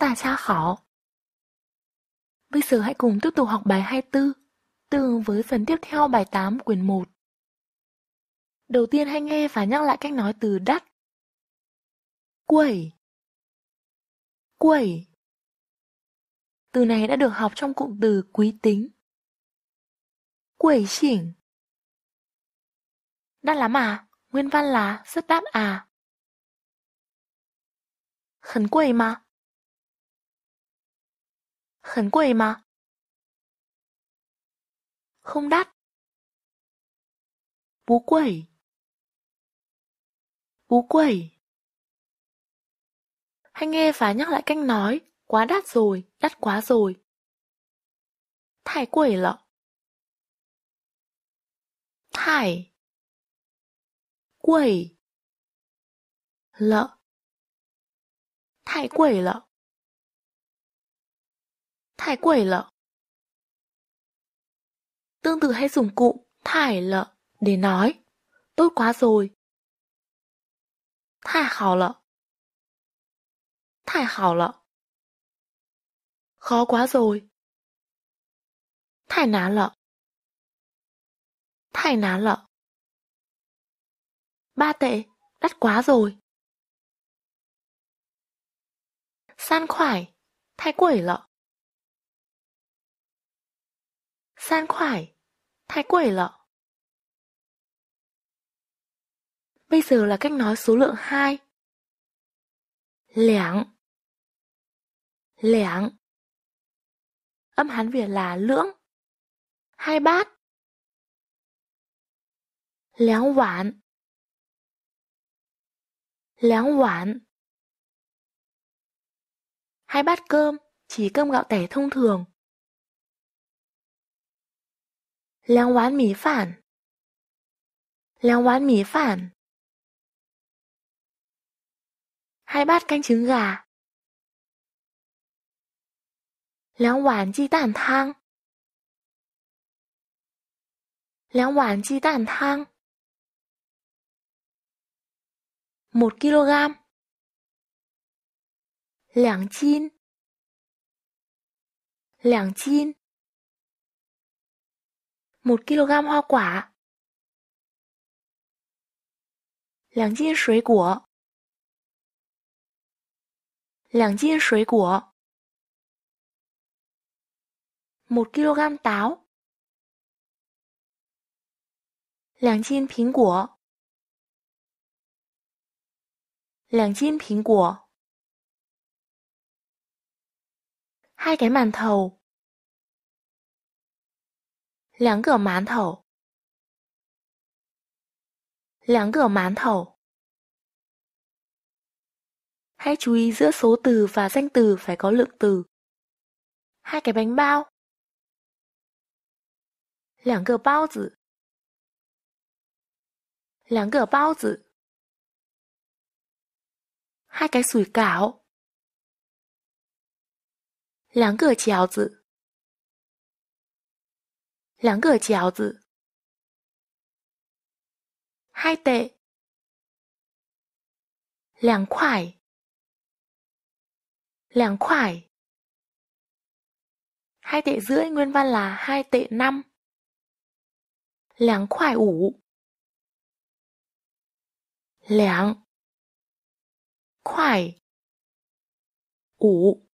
大家好。Bây giờ hãy cùng tiếp tục học bài 24, tương với phần tiếp theo bài 8 quyển 1. Đầu tiên hãy nghe và nhắc lại cách nói từ đắt. Quẩy Quẩy Từ này đã được học trong cụm từ quý tính. Quẩy xỉn Đắt lắm à? Nguyên văn là rất đắt à? Khẩn quẩy mà. 很贵吗？không đắt. Bú quẩy. Bú quẩy. Anh nghe và nhắc lại canh nói, quá đắt rồi, đắt quá rồi. Thải quẩy lọ. Thải. Quẩy. Lợ. Thải quẩy lợ. 太贵了。Tương tự hay dùng cụm thải lợ để nói tốt quá rồi. Thải hào lợ. Thải hào lợ. Khó quá rồi. Thải ná lợ. Thải ná lợ. Ba tệ, đắt quá rồi. San khoải, thái quẩy lợ. 三块，太贵了。Bây giờ là cách nói số lượng hai. Lẻng Lẻng Âm Hán Việt là lưỡng Hai bát Léo hoạn Léo hoạn Hai bát cơm, chỉ cơm gạo tẻ thông thường 两碗米饭，两碗米饭，hai bát canh trứng gà, một kg, 两斤，两斤。một kg hoa quả. một kg táo. hai cái màn thầu. 两个馒头，两个馒头。Hãy chú ý giữa số từ và danh từ phải có lượng từ. Hai cái bánh bao. Lảng gờ bao tử. Lảng gờ bao tử. Hai cái sủi cảo. Lảng gờ chéo tử. 两个饺子，还得两块两块，二点五，原文是二点五，两块五，两块五，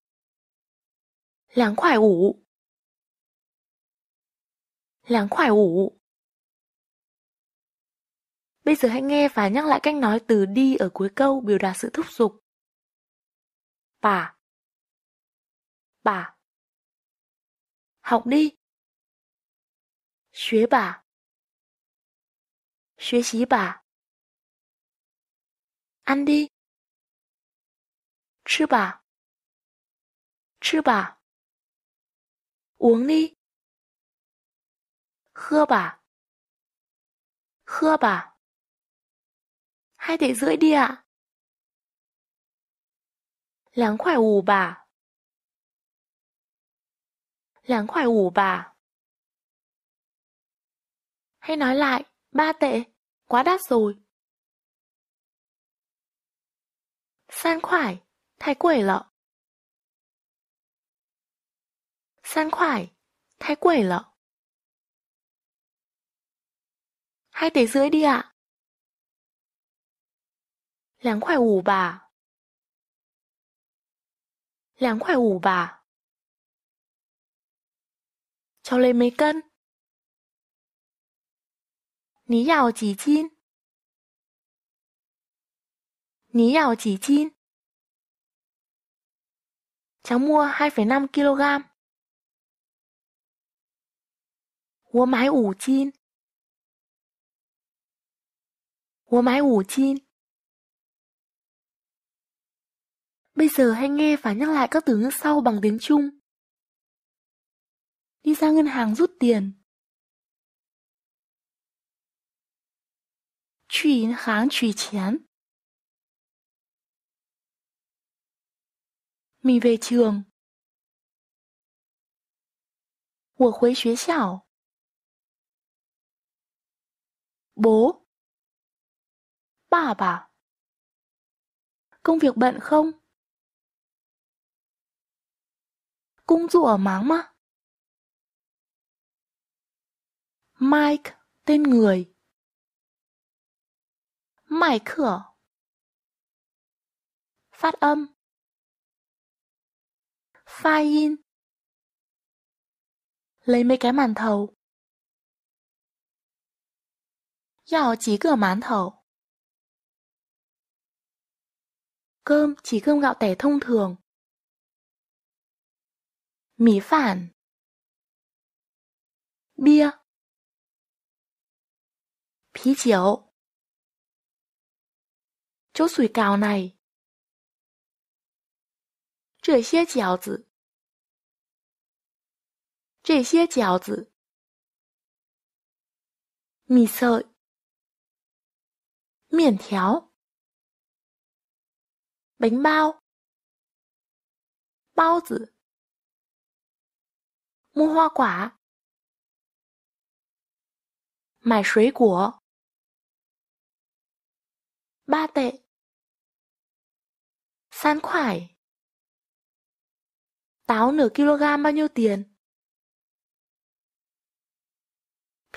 两块五。两块 ủ. Bây giờ hãy nghe và nhắc lại cách nói từ đi ở cuối câu biểu đạt sự thúc giục. Bà Bà Học đi Xuế bà Xuế xí bà Ăn đi Chứ bà Chứ bà Uống đi 喝吧，喝吧。Hai tệ rưỡi đi ạ. Láng khoải ủ bà. Láng khoải ủ bà. Hay nói lại, ba tệ, quá đắt rồi. San khoải, thái quẩy lợ. San khoải, thái quẩy lợ. Hai tỷ rưỡi đi ạ. Láng khỏe ủ bà. Láng khỏe ủ bà. Cháu lấy mấy cân? Ní giàu chỉ chín. Ní giàu chỉ chín. Cháu mua 2,5 kg. 我买五斤。我买五斤。Bây giờ hãy nghe và nhắc lại các từ ngữ sau bằng tiếng Trung. Đi ra ngân hàng rút tiền. Chu yến hàng chu chén. Mình về trường. bố 爸爸。công việc bận không? Cung Công ở máng mà. Mike, tên người. Mike cửa. Phát âm. Phai in. Lấy mấy cái màn thầu. Yào chỉ cửa màn thầu. Cơm chỉ cơm gạo tẻ thông thường. Mì phản. Bia. Phí chiếu. Chỗ sủi cào này. mì sợi 这些饺子，这些饺子，米色，面条。bánh bao, bao tử, mua hoa quả, mải suối của, ba tệ, san khoải, táo nửa kg bao nhiêu tiền?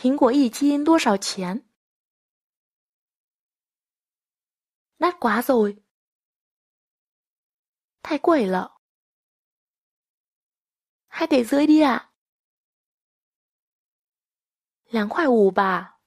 苹果一斤多少钱？Đắt quá rồi. 太贵了，还得再点啊，两块五吧。